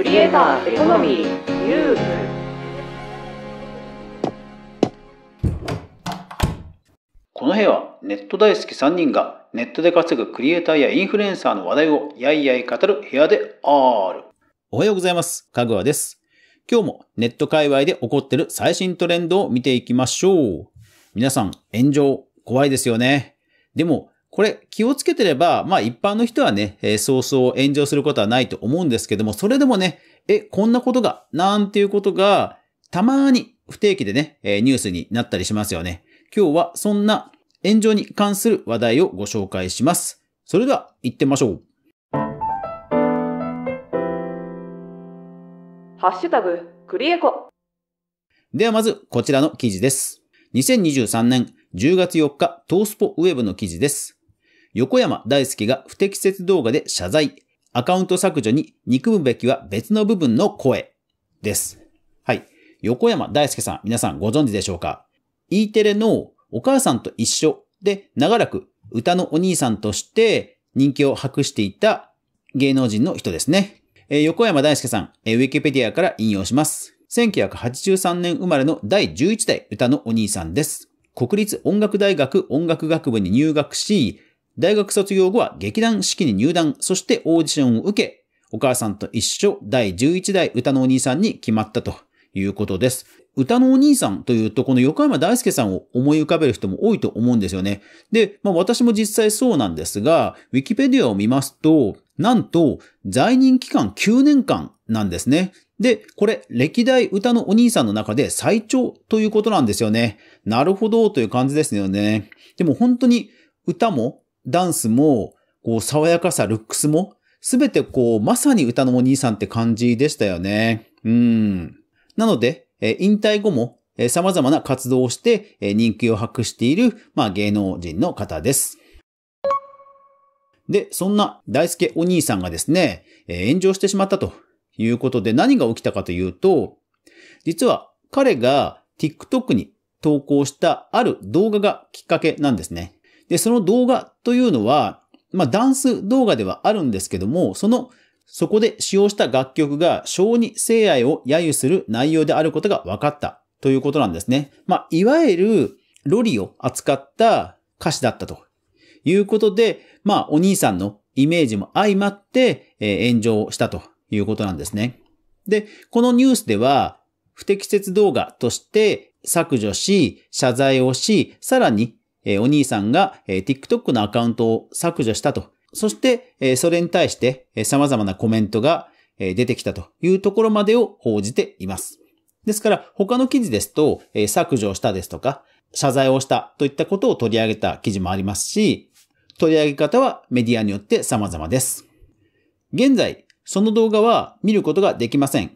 クリエイターエコノミーユースこの部屋はネット大好き3人がネットで稼ぐクリエイターやインフルエンサーの話題をやいやい語る部屋である。おはようございます。かぐわです。今日もネット界隈で起こってる最新トレンドを見ていきましょう。皆さん、炎上、怖いですよね。でも、これ気をつけてれば、まあ一般の人はね、えー、そうそう炎上することはないと思うんですけども、それでもね、え、こんなことが、なんていうことが、たまに不定期でね、えー、ニュースになったりしますよね。今日はそんな炎上に関する話題をご紹介します。それでは行ってみましょう。ハッシュタグ、クリエコ。ではまず、こちらの記事です。2023年10月4日、トースポウェブの記事です。横山大輔が不適切動画で謝罪。アカウント削除に憎むべきは別の部分の声です。はい。横山大輔さん、皆さんご存知でしょうか ?E テレのお母さんと一緒で長らく歌のお兄さんとして人気を博していた芸能人の人ですね。えー、横山大輔さん、えー、ウィキペディアから引用します。1983年生まれの第11代歌のお兄さんです。国立音楽大学音楽学部に入学し、大学卒業後は劇団四季に入団、そしてオーディションを受け、お母さんと一緒第11代歌のお兄さんに決まったということです。歌のお兄さんというと、この横山大輔さんを思い浮かべる人も多いと思うんですよね。で、まあ私も実際そうなんですが、ウィキペディアを見ますと、なんと在任期間9年間なんですね。で、これ、歴代歌のお兄さんの中で最長ということなんですよね。なるほどという感じですよね。でも本当に歌もダンスも、こう、爽やかさ、ルックスも、すべてこう、まさに歌のお兄さんって感じでしたよね。うん。なので、え引退後も、え様々な活動をして、え人気を博している、まあ、芸能人の方です。で、そんな大輔お兄さんがですね、え炎上してしまったということで何が起きたかというと、実は彼が TikTok に投稿したある動画がきっかけなんですね。で、その動画というのは、まあ、ダンス動画ではあるんですけども、その、そこで使用した楽曲が小児性愛を揶揄する内容であることが分かったということなんですね。まあ、いわゆるロリを扱った歌詞だったということで、まあ、お兄さんのイメージも相まって、えー、炎上したということなんですね。で、このニュースでは、不適切動画として削除し、謝罪をし、さらにえお兄さんが、え TikTok のアカウントを削除したと。そして、えそれに対して、え様々なコメントが、え出てきたというところまでを報じています。ですから、他の記事ですと、え削除したですとか、謝罪をしたといったことを取り上げた記事もありますし、取り上げ方はメディアによって様々です。現在、その動画は見ることができません。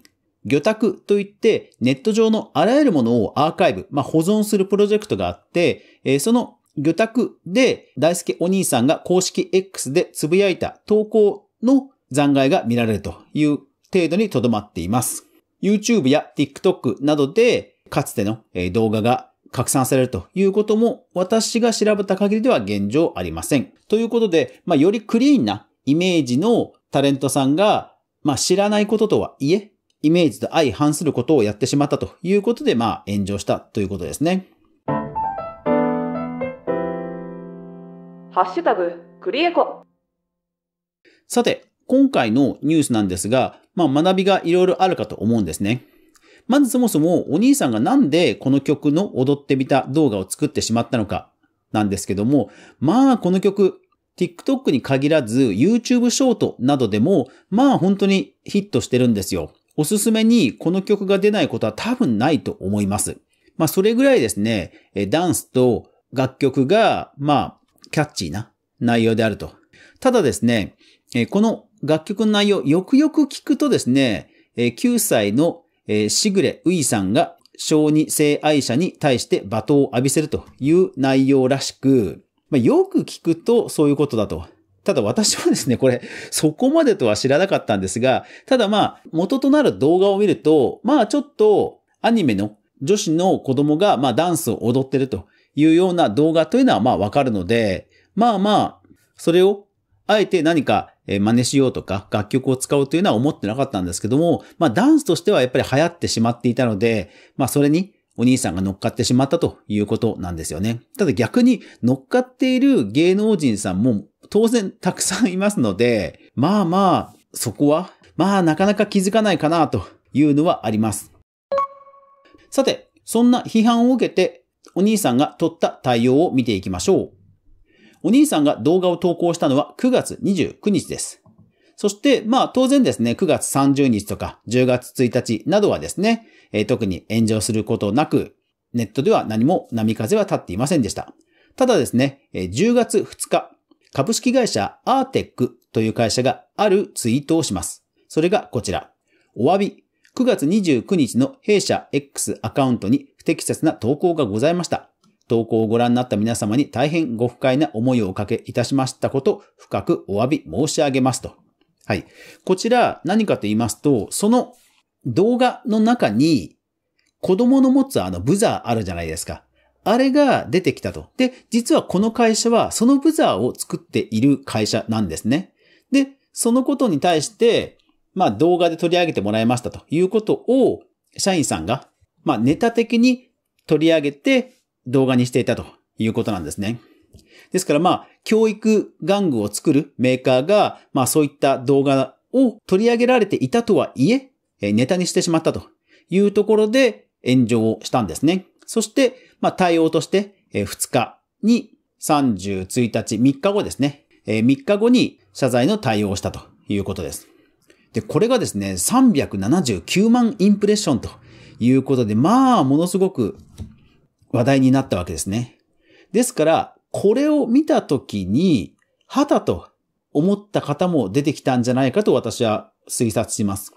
魚拓といってネット上のあらゆるものをアーカイブ、まあ、保存するプロジェクトがあって、えその魚拓で大輔お兄さんが公式 X でつぶやいた投稿の残骸が見られるという程度にとどまっています。YouTube や TikTok などでかつての動画が拡散されるということも私が調べた限りでは現状ありません。ということで、まあ、よりクリーンなイメージのタレントさんが、まあ、知らないこととはいえ、イメージと相反することをやってしまったということで、まあ、炎上したということですね。ハッシュタグ、クリエコ。さて、今回のニュースなんですが、まあ、学びがいろいろあるかと思うんですね。まずそもそもお兄さんがなんでこの曲の踊ってみた動画を作ってしまったのかなんですけども、まあこの曲、TikTok に限らず YouTube ショートなどでも、まあ本当にヒットしてるんですよ。おすすめにこの曲が出ないことは多分ないと思います。まあそれぐらいですね、ダンスと楽曲が、まあキャッチーな内容であると。ただですね、この楽曲の内容、よくよく聞くとですね、9歳のしぐれういさんが小児性愛者に対して罵倒を浴びせるという内容らしく、まよく聞くとそういうことだと。ただ私はですね、これ、そこまでとは知らなかったんですが、ただまあ、元となる動画を見ると、まあちょっとアニメの女子の子供がまあダンスを踊ってるというような動画というのはまあわかるので、まあまあ、それをあえて何か真似しようとか楽曲を使うというのは思ってなかったんですけども、まあダンスとしてはやっぱり流行ってしまっていたので、まあそれにお兄さんが乗っかってしまったということなんですよね。ただ逆に乗っかっている芸能人さんも当然たくさんいますので、まあまあ、そこは、まあなかなか気づかないかなというのはあります。さて、そんな批判を受けてお兄さんが取った対応を見ていきましょう。お兄さんが動画を投稿したのは9月29日です。そして、まあ当然ですね、9月30日とか10月1日などはですね、えー、特に炎上することなく、ネットでは何も波風は立っていませんでした。ただですね、10月2日、株式会社アーテックという会社があるツイートをします。それがこちら。お詫び、9月29日の弊社 X アカウントに不適切な投稿がございました。投稿をご覧になった皆様に大変ご不快な思いをおかけいたしましたこと、深くお詫び申し上げますと。はい。こちら何かと言いますと、その動画の中に子供の持つあのブザーあるじゃないですか。あれが出てきたと。で、実はこの会社はそのブザーを作っている会社なんですね。で、そのことに対して、まあ動画で取り上げてもらいましたということを、社員さんが、まあネタ的に取り上げて動画にしていたということなんですね。ですからまあ、教育玩具を作るメーカーが、まあそういった動画を取り上げられていたとはいえ、ネタにしてしまったというところで炎上をしたんですね。そして、まあ対応として、2日に31日、3日後ですね。3日後に謝罪の対応をしたということです。で、これがですね、379万インプレッションということで、まあ、ものすごく話題になったわけですね。ですから、これを見たときに、旗と思った方も出てきたんじゃないかと私は推察します。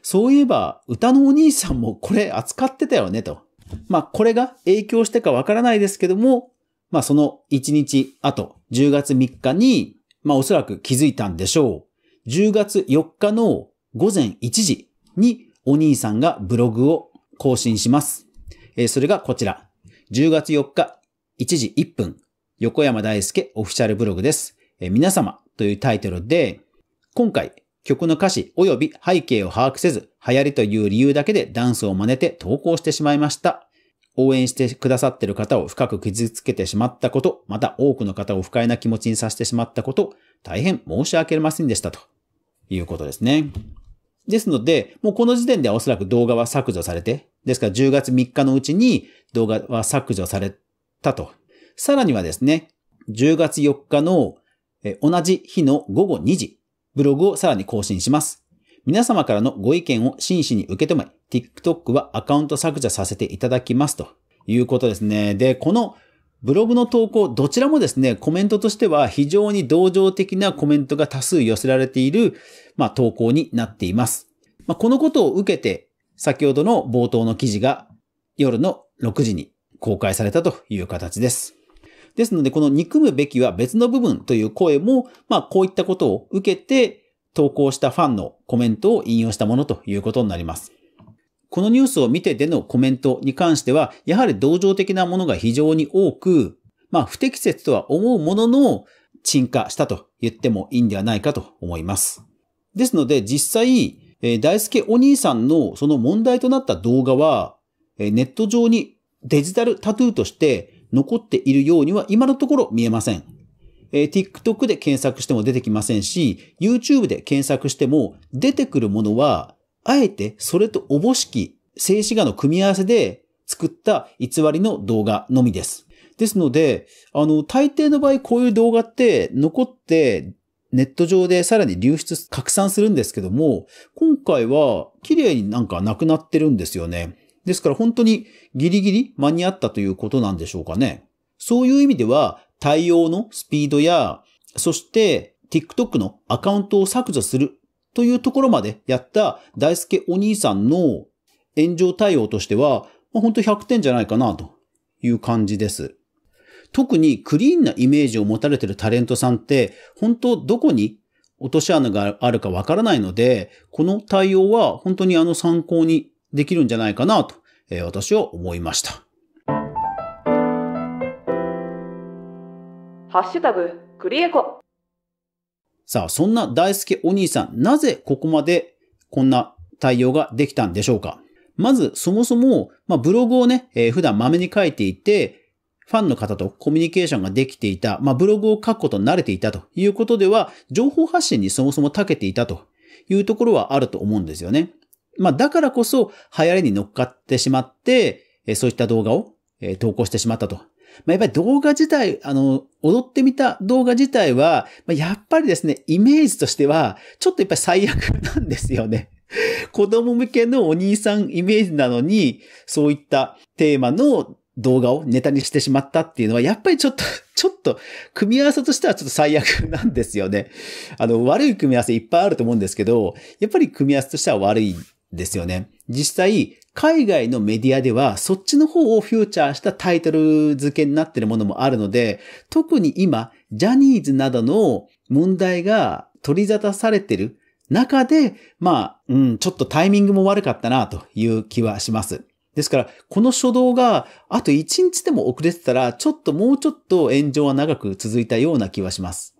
そういえば、歌のお兄さんもこれ扱ってたよね、と。まあ、これが影響してかわからないですけども、まあ、その1日後、10月3日に、まあ、おそらく気づいたんでしょう。10月4日の午前1時にお兄さんがブログを更新します。えそれがこちら。10月4日1時1分、横山大輔オフィシャルブログです。え皆様というタイトルで、今回曲の歌詞及び背景を把握せず、流行りという理由だけでダンスを真似て投稿してしまいました。応援してくださってる方を深く傷つけてしまったこと、また多くの方を不快な気持ちにさせてしまったこと、大変申し訳ありませんでしたと。いうことですね。ですので、もうこの時点ではおそらく動画は削除されて、ですから10月3日のうちに動画は削除されたと。さらにはですね、10月4日の同じ日の午後2時、ブログをさらに更新します。皆様からのご意見を真摯に受け止め、TikTok はアカウント削除させていただきますということですね。で、このブログの投稿、どちらもですね、コメントとしては非常に同情的なコメントが多数寄せられている、まあ、投稿になっています。まあ、このことを受けて、先ほどの冒頭の記事が夜の6時に公開されたという形です。ですので、この憎むべきは別の部分という声も、まあ、こういったことを受けて投稿したファンのコメントを引用したものということになります。このニュースを見てでのコメントに関しては、やはり同情的なものが非常に多く、まあ不適切とは思うものの、沈下したと言ってもいいんではないかと思います。ですので実際、え大輔お兄さんのその問題となった動画は、えネット上にデジタルタトゥーとして残っているようには今のところ見えません。え TikTok で検索しても出てきませんし、YouTube で検索しても出てくるものはあえてそれとおぼしき静止画の組み合わせで作った偽りの動画のみです。ですので、あの、大抵の場合こういう動画って残ってネット上でさらに流出、拡散するんですけども、今回は綺麗になんかなくなってるんですよね。ですから本当にギリギリ間に合ったということなんでしょうかね。そういう意味では対応のスピードや、そして TikTok のアカウントを削除するというところまでやった大輔お兄さんの炎上対応としては、まあ、本当100点じゃないかなという感じです。特にクリーンなイメージを持たれてるタレントさんって、本当どこに落とし穴があるかわからないので、この対応は本当にあの参考にできるんじゃないかなと、えー、私は思いました。ハッシュタグ、クリエコ。さあ、そんな大輔お兄さん、なぜここまでこんな対応ができたんでしょうかまず、そもそも、まあ、ブログをね、えー、普段まめに書いていて、ファンの方とコミュニケーションができていた、まあ、ブログを書くことに慣れていたということでは、情報発信にそもそも長けていたというところはあると思うんですよね。まあ、だからこそ、流行りに乗っかってしまって、えー、そういった動画を、えー、投稿してしまったとまあ、やっぱり動画自体、あの、踊ってみた動画自体は、まあ、やっぱりですね、イメージとしては、ちょっとやっぱり最悪なんですよね。子供向けのお兄さんイメージなのに、そういったテーマの動画をネタにしてしまったっていうのは、やっぱりちょっと、ちょっと、組み合わせとしてはちょっと最悪なんですよね。あの、悪い組み合わせいっぱいあると思うんですけど、やっぱり組み合わせとしては悪いですよね。実際、海外のメディアではそっちの方をフューチャーしたタイトル付けになってるものもあるので、特に今、ジャニーズなどの問題が取り沙汰されてる中で、まあ、うん、ちょっとタイミングも悪かったなという気はします。ですから、この初動があと1日でも遅れてたら、ちょっともうちょっと炎上は長く続いたような気はします。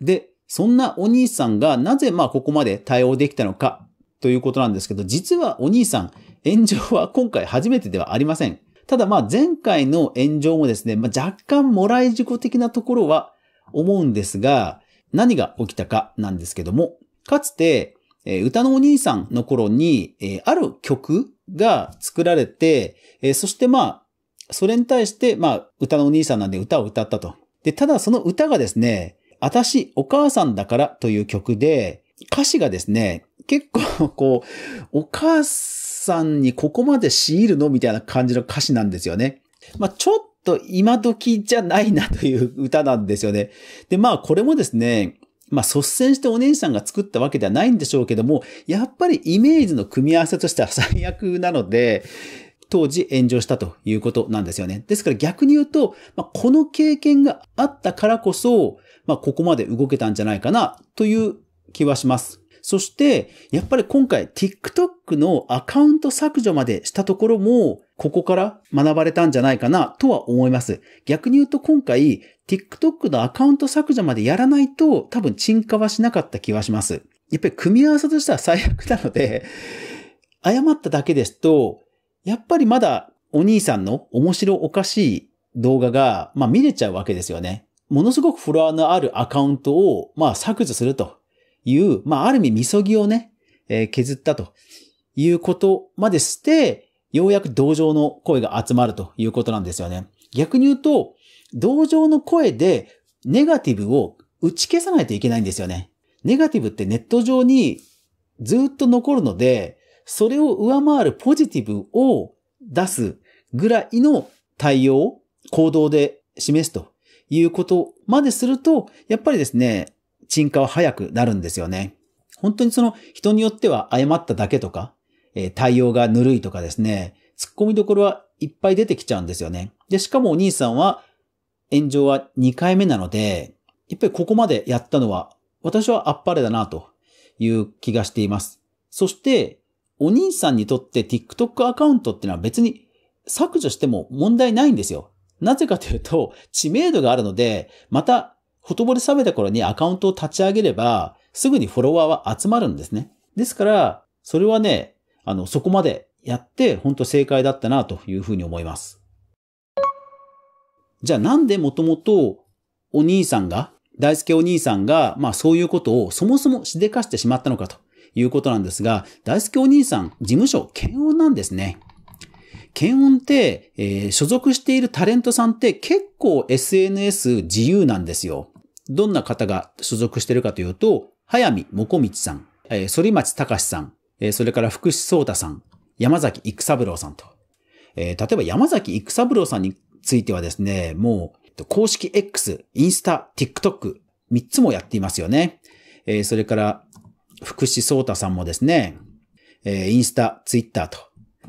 で、そんなお兄さんがなぜまあここまで対応できたのかということなんですけど、実はお兄さん、炎上は今回初めてではありません。ただまあ前回の炎上もですね、まあ、若干もらい事故的なところは思うんですが、何が起きたかなんですけども、かつて、え歌のお兄さんの頃に、えある曲が作られて、えそしてまあ、それに対して、まあ、歌のお兄さんなんで歌を歌ったと。で、ただその歌がですね、私、お母さんだからという曲で、歌詞がですね、結構こう、お母さんにここまで強いるのみたいな感じの歌詞なんですよね。まあ、ちょっと今時じゃないなという歌なんですよね。で、まあこれもですね、まあ率先してお姉さんが作ったわけではないんでしょうけども、やっぱりイメージの組み合わせとしては最悪なので、当時炎上したということなんですよね。ですから逆に言うと、まあ、この経験があったからこそ、まあ、ここまで動けたんじゃないかなという気はします。そして、やっぱり今回 TikTok のアカウント削除までしたところも、ここから学ばれたんじゃないかなとは思います。逆に言うと今回 TikTok のアカウント削除までやらないと多分沈下はしなかった気はします。やっぱり組み合わせとしては最悪なので、誤っただけですと、やっぱりまだお兄さんの面白おかしい動画が、まあ、見れちゃうわけですよね。ものすごくフォロワーのあるアカウントを、まあ、削除するという、まあ、ある意味、みそぎをね、えー、削ったということまでして、ようやく同情の声が集まるということなんですよね。逆に言うと、同情の声でネガティブを打ち消さないといけないんですよね。ネガティブってネット上にずっと残るので、それを上回るポジティブを出すぐらいの対応、行動で示すということまですると、やっぱりですね、沈下は早くなるんですよね。本当にその人によっては誤っただけとか、え対応がぬるいとかですね、突っ込みどころはいっぱい出てきちゃうんですよね。で、しかもお兄さんは炎上は2回目なので、やっぱりここまでやったのは私はあっぱれだなという気がしています。そして、お兄さんにとって TikTok アカウントってのは別に削除しても問題ないんですよ。なぜかというと、知名度があるので、またほとぼり冷めた頃にアカウントを立ち上げれば、すぐにフォロワーは集まるんですね。ですから、それはね、あの、そこまでやって、ほんと正解だったなというふうに思います。じゃあなんでもともとお兄さんが、大輔お兄さんが、まあそういうことをそもそもしでかしてしまったのかということなんですが、大輔お兄さん、事務所、検温なんですね。検温って、えー、所属しているタレントさんって結構 SNS 自由なんですよ。どんな方が所属しているかというと、早見もこみちさん、え反町隆さん、えそれから福士蒼太さん、山崎育三郎さんと。え例えば山崎育三郎さんについてはですね、もう、公式 X、インスタ、TikTok、3つもやっていますよね。えそれから、福士蒼太さんもですね、えインスタ、ツイッターと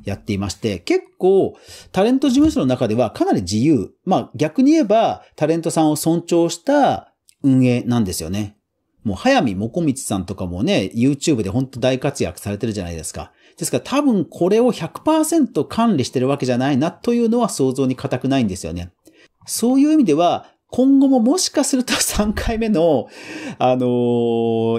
やっていまして、結構タレント事務所の中ではかなり自由。まあ逆に言えばタレントさんを尊重した運営なんですよね。もう、早見もこみちさんとかもね、YouTube で本当大活躍されてるじゃないですか。ですから多分これを100%管理してるわけじゃないなというのは想像に固くないんですよね。そういう意味では、今後ももしかすると3回目の、あの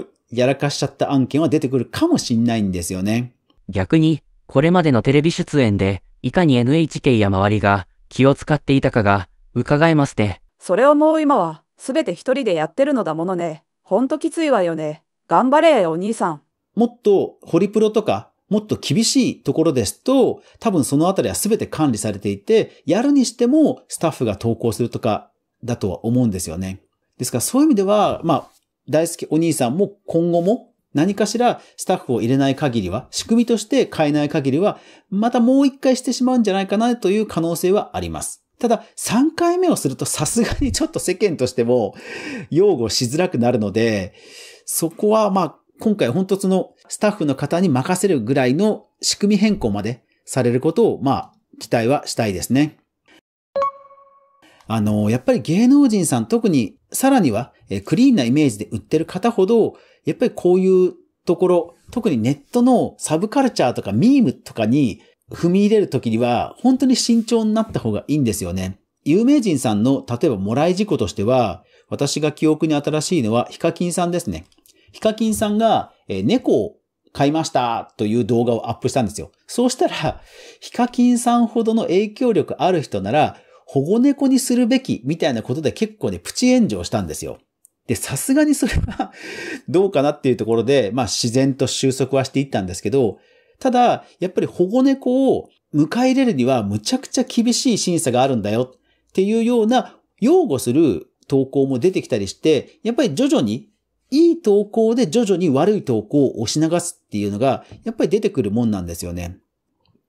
ー、やらかしちゃった案件は出てくるかもしんないんですよね。逆に、これまでのテレビ出演で、いかに NHK や周りが気を使っていたかが伺えますね。それはもう今はすべて一人でやってるのだものね。ほんときついわよね。頑張れお兄さん。もっと、ホリプロとか、もっと厳しいところですと、多分そのあたりは全て管理されていて、やるにしてもスタッフが投稿するとかだとは思うんですよね。ですからそういう意味では、まあ、大好きお兄さんも今後も何かしらスタッフを入れない限りは、仕組みとして変えない限りは、またもう一回してしまうんじゃないかなという可能性はあります。ただ、3回目をするとさすがにちょっと世間としても擁護しづらくなるので、そこはまあ、今回本当そのスタッフの方に任せるぐらいの仕組み変更までされることを、まあ、期待はしたいですね。あの、やっぱり芸能人さん特にさらにはクリーンなイメージで売ってる方ほど、やっぱりこういうところ、特にネットのサブカルチャーとかミームとかに踏み入れる時には、本当に慎重になった方がいいんですよね。有名人さんの、例えば、もらい事故としては、私が記憶に新しいのは、ヒカキンさんですね。ヒカキンさんが、え猫を飼いましたという動画をアップしたんですよ。そうしたら、ヒカキンさんほどの影響力ある人なら、保護猫にするべきみたいなことで結構ね、プチ炎上したんですよ。で、さすがにそれは どうかなっていうところで、まあ自然と収束はしていったんですけど、ただ、やっぱり保護猫を迎え入れるにはむちゃくちゃ厳しい審査があるんだよっていうような擁護する投稿も出てきたりして、やっぱり徐々にいい投稿で徐々に悪い投稿を押し流すっていうのが、やっぱり出てくるもんなんですよね。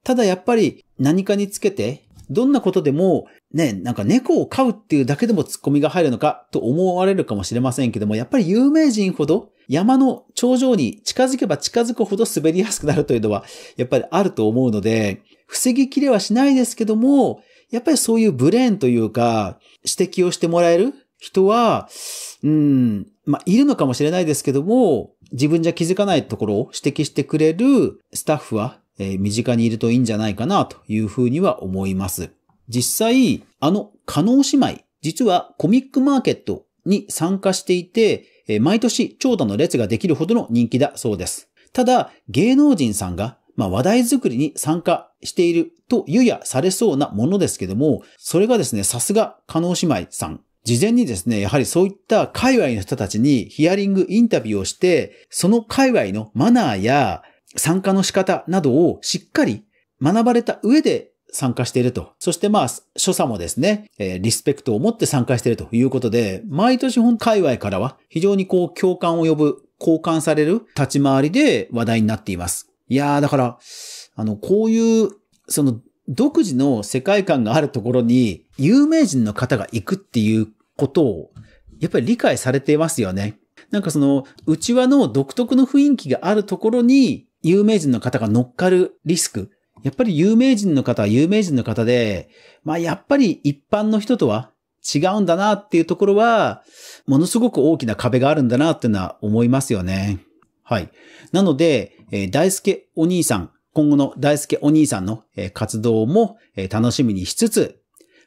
ただやっぱり何かにつけてどんなことでも、ね、なんか猫を飼うっていうだけでもツッコミが入るのかと思われるかもしれませんけども、やっぱり有名人ほど山の頂上に近づけば近づくほど滑りやすくなるというのは、やっぱりあると思うので、防ぎきれはしないですけども、やっぱりそういうブレーンというか、指摘をしてもらえる人は、うん、まあ、いるのかもしれないですけども、自分じゃ気づかないところを指摘してくれるスタッフはえ身近にいるといいんじゃないかなというふうには思います。実際、あの、加納姉妹、実はコミックマーケットに参加していて、毎年長蛇の列ができるほどの人気だそうです。ただ、芸能人さんが、まあ、話題作りに参加しているとゆやされそうなものですけども、それがですね、さすが加納姉妹さん。事前にですね、やはりそういった界隈の人たちにヒアリングインタビューをして、その界隈のマナーや参加の仕方などをしっかり学ばれた上で参加していると。そしてまあ、所作もですね、えー、リスペクトを持って参加しているということで、毎年本界隈からは非常にこう共感を呼ぶ、交換される立ち回りで話題になっています。いやー、だから、あの、こういう、その、独自の世界観があるところに、有名人の方が行くっていうことを、やっぱり理解されていますよね。なんかその、内輪の独特の雰囲気があるところに、有名人の方が乗っかるリスク。やっぱり有名人の方は有名人の方で、まあやっぱり一般の人とは違うんだなっていうところは、ものすごく大きな壁があるんだなっていうのは思いますよね。はい。なので、えー、大輔お兄さん、今後の大輔お兄さんの、え活動も、え楽しみにしつつ、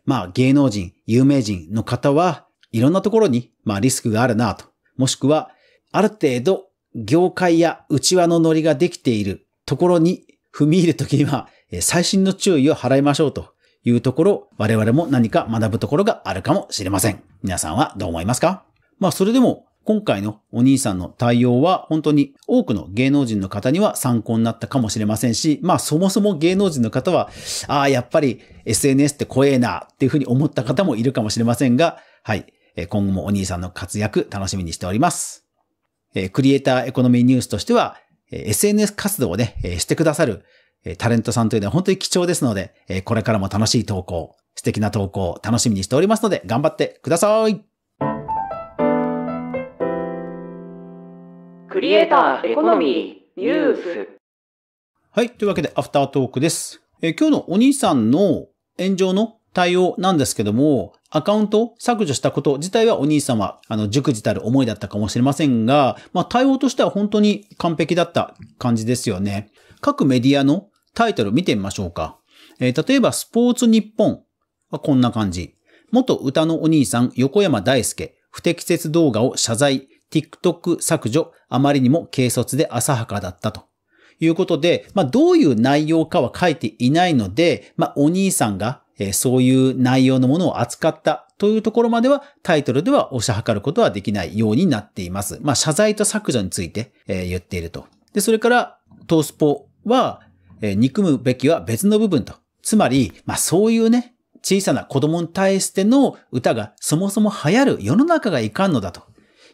まあ芸能人、有名人の方は、いろんなところに、まあリスクがあるなと。もしくは、ある程度業界や内輪のノリができているところに踏み入るときには、最新の注意を払いましょうというところ、我々も何か学ぶところがあるかもしれません。皆さんはどう思いますかまあそれでも今回のお兄さんの対応は本当に多くの芸能人の方には参考になったかもしれませんし、まあそもそも芸能人の方は、ああ、やっぱり SNS って怖えなっていうふうに思った方もいるかもしれませんが、はい。今後もお兄さんの活躍楽しみにしております。えクリエイターエコノミーニュースとしては、え SNS 活動をね、えしてくださる、えタレントさんというのは本当に貴重ですので、えこれからも楽しい投稿、素敵な投稿、楽しみにしておりますので、頑張ってください。クリエイターエコノミーニュース。はい。というわけで、アフタートークです。え今日のお兄さんの炎上の対応なんですけども、アカウントを削除したこと自体はお兄さんは、あの、熟じたる思いだったかもしれませんが、まあ、対応としては本当に完璧だった感じですよね。各メディアのタイトル見てみましょうか。えー、例えば、スポーツ日本はこんな感じ。元歌のお兄さん、横山大輔、不適切動画を謝罪、TikTok 削除、あまりにも軽率で浅はかだったと。いうことで、まあ、どういう内容かは書いていないので、まあ、お兄さんがえそういう内容のものを扱ったというところまではタイトルでは推し量ることはできないようになっています。まあ、謝罪と削除について、え言っていると。で、それから、トースポは、え憎むべきは別の部分と。つまり、まあ、そういうね、小さな子供に対しての歌がそもそも流行る世の中がいかんのだと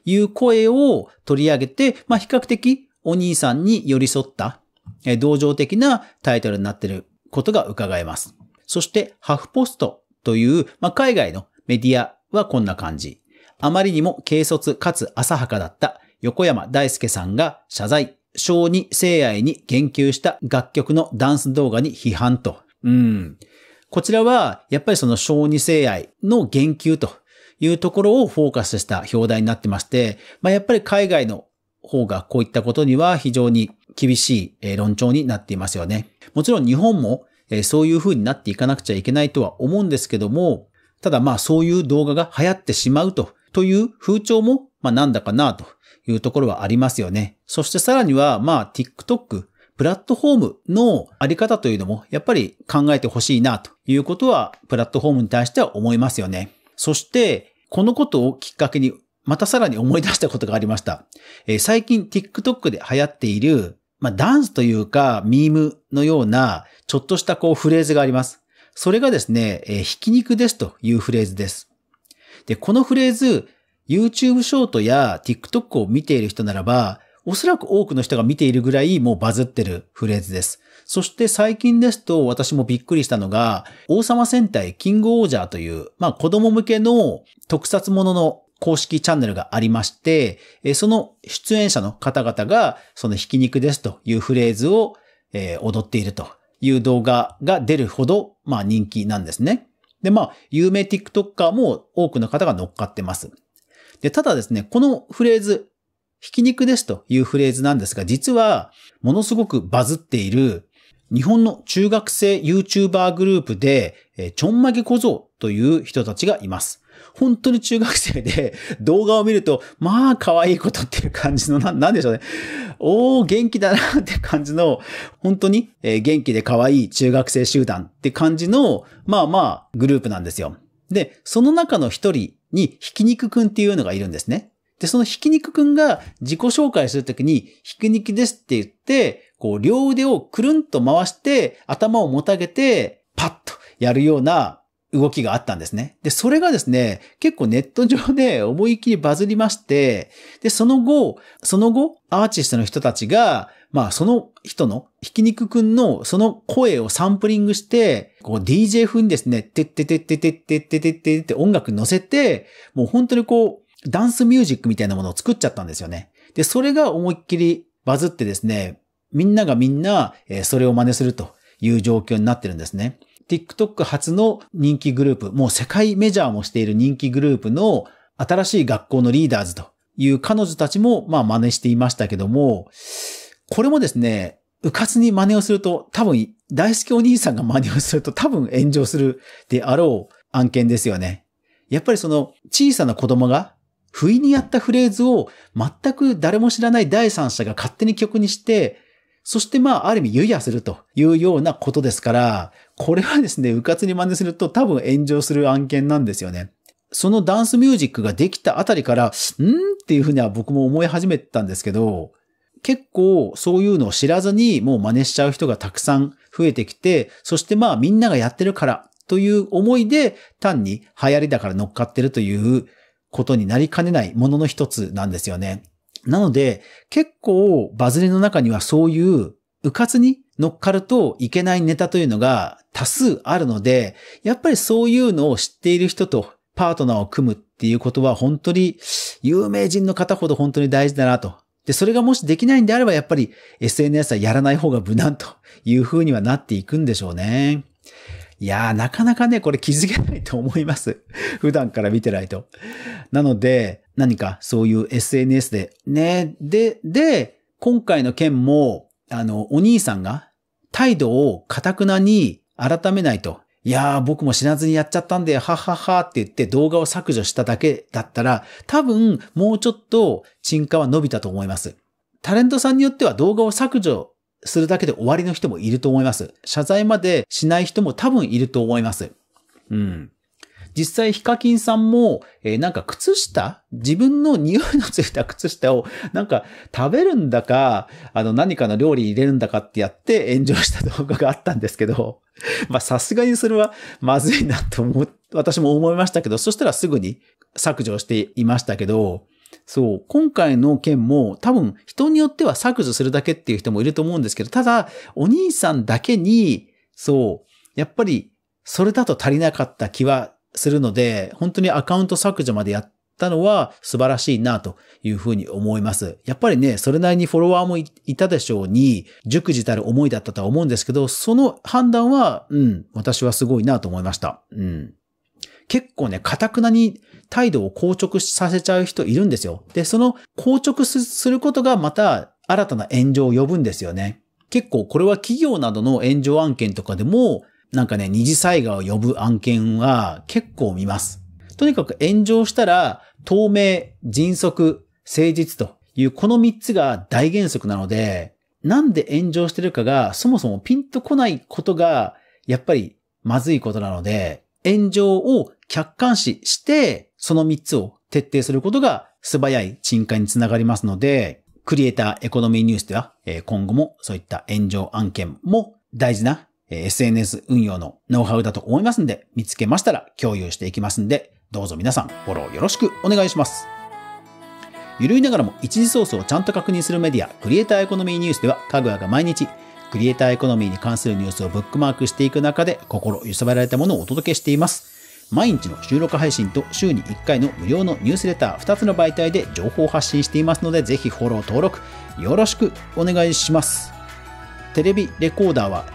いう声を取り上げて、まあ、比較的お兄さんに寄り添った、え同情的なタイトルになっていることが伺えます。そしてハフポストという、まあ、海外のメディアはこんな感じ。あまりにも軽率かつ浅はかだった横山大輔さんが謝罪、小児性愛に言及した楽曲のダンス動画に批判と。うん。こちらは、やっぱりその小児性愛の言及というところをフォーカスした表題になってまして、まあ、やっぱり海外の方がこういったことには非常に厳しい論調になっていますよね。もちろん日本もえそういう風になっていかなくちゃいけないとは思うんですけども、ただまあそういう動画が流行ってしまうと、という風潮も、まあなんだかなというところはありますよね。そしてさらには、まあ TikTok、プラットフォームのあり方というのも、やっぱり考えてほしいなということは、プラットフォームに対しては思いますよね。そして、このことをきっかけに、またさらに思い出したことがありました。えー、最近 TikTok で流行っているまあ、ダンスというか、ミームのような、ちょっとしたこうフレーズがあります。それがですね、えー、ひき肉ですというフレーズです。で、このフレーズ、YouTube ショートや TikTok を見ている人ならば、おそらく多くの人が見ているぐらいもうバズってるフレーズです。そして最近ですと私もびっくりしたのが、王様戦隊キングオージャーという、まあ子供向けの特撮ものの公式チャンネルがありまして、その出演者の方々が、そのひき肉ですというフレーズを踊っているという動画が出るほど、まあ人気なんですね。で、まあ、有名 TikToker も多くの方が乗っかってます。で、ただですね、このフレーズ、ひき肉ですというフレーズなんですが、実は、ものすごくバズっている、日本の中学生 YouTuber グループで、ちょんまげ小僧という人たちがいます。本当に中学生で動画を見ると、まあ可愛いことっていう感じの、ななんでしょうね。おー、元気だなって感じの、本当に、え元気で可愛い中学生集団って感じの、まあまあグループなんですよ。で、その中の一人にひき肉くんっていうのがいるんですね。で、そのひき肉くんが自己紹介するときに、ひき肉ですって言って、こう、両腕をくるんと回して、頭をもたげて、パッとやるような動きがあったんですね。で、それがですね、結構ネット上で思いっきりバズりまして、で、その後、その後、アーティストの人たちが、まあ、その人の、ひき肉くんのその声をサンプリングして、こう DJ 風にですね、てってってってってってってってってって音楽に乗せて、もう本当にこう、ダンスミュージックみたいなものを作っちゃったんですよね。で、それが思いっきりバズってですね、みんながみんな、それを真似するという状況になってるんですね。TikTok 初の人気グループ、もう世界メジャーもしている人気グループの新しい学校のリーダーズという彼女たちもまあ真似していましたけども、これもですね、うかつに真似をすると多分大好きお兄さんが真似をすると多分炎上するであろう案件ですよね。やっぱりその小さな子供が不意にやったフレーズを全く誰も知らない第三者が勝手に曲にしてそしてまあ、ある意味、湯やするというようなことですから、これはですね、うかつに真似すると多分炎上する案件なんですよね。そのダンスミュージックができたあたりから、んっていうふうには僕も思い始めたんですけど、結構そういうのを知らずにもう真似しちゃう人がたくさん増えてきて、そしてまあみんながやってるからという思いで単に流行りだから乗っかってるということになりかねないものの一つなんですよね。なので、結構バズりの中にはそういう迂闊に乗っかるといけないネタというのが多数あるので、やっぱりそういうのを知っている人とパートナーを組むっていうことは本当に有名人の方ほど本当に大事だなと。で、それがもしできないんであればやっぱり SNS はやらない方が無難というふうにはなっていくんでしょうね。いやー、なかなかね、これ気づけないと思います。普段から見てないと。なので、何かそういう SNS で、ね、で、で、今回の件も、あの、お兄さんが態度をカタクナに改めないと。いやー、僕も知らずにやっちゃったんで、はははって言って動画を削除しただけだったら、多分、もうちょっと、沈下は伸びたと思います。タレントさんによっては動画を削除するだけで終わりの人もいると思います。謝罪までしない人も多分いると思います。うん。実際、ヒカキンさんも、えー、なんか靴下自分の匂いのついた靴下を、なんか食べるんだか、あの何かの料理入れるんだかってやって炎上した動画があったんですけど、まあさすがにそれはまずいなと思、私も思いましたけど、そしたらすぐに削除していましたけど、そう。今回の件も多分人によっては削除するだけっていう人もいると思うんですけど、ただ、お兄さんだけに、そう、やっぱりそれだと足りなかった気はするので、本当にアカウント削除までやったのは素晴らしいなというふうに思います。やっぱりね、それなりにフォロワーもいたでしょうに、熟じたる思いだったとは思うんですけど、その判断は、うん、私はすごいなと思いました。うん。結構ね、カくなに態度を硬直させちゃう人いるんですよ。で、その硬直することがまた新たな炎上を呼ぶんですよね。結構これは企業などの炎上案件とかでも、なんかね、二次災害を呼ぶ案件は結構見ます。とにかく炎上したら、透明、迅速、誠実というこの3つが大原則なので、なんで炎上してるかがそもそもピンとこないことが、やっぱりまずいことなので、炎上を客観視して、その3つを徹底することが素早い沈下につながりますので、クリエイターエコノミーニュースでは、今後もそういった炎上案件も大事な SNS 運用のノウハウだと思いますんで、見つけましたら共有していきますんで、どうぞ皆さんフォローよろしくお願いします。ゆるいながらも一時ソースをちゃんと確認するメディア、クリエイターエコノミーニュースでは、かぐわが毎日、クリエイターエコノミーに関するニュースをブックマークしていく中で、心揺さばられたものをお届けしています。毎日の収録配信と週に1回の無料のニュースレター2つの媒体で情報を発信していますので、ぜひフォロー登録よろしくお願いします。テレビレコーダーは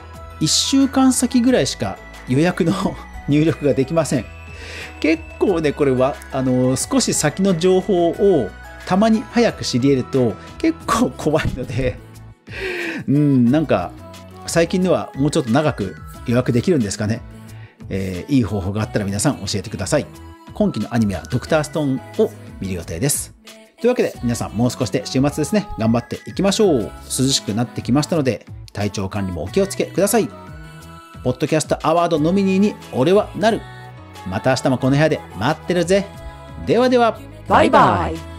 1週間先ぐらいしか予約の入力ができません。結構ね、これは、あの少し先の情報をたまに早く知り得ると結構怖いのでうん、なんか最近ではもうちょっと長く予約できるんですかね。えー、いい方法があったら皆さん教えてください。今期のアニメはドクターストーンを見る予定です。というわけで皆さんもう少しで週末ですね、頑張っていきましょう。涼しくなってきましたので、体調管理もお気をつけください。ポッドキャストアワードノミニーに俺はなる。また明日もこの部屋で待ってるぜ。ではでは、バイバイ。バイバイ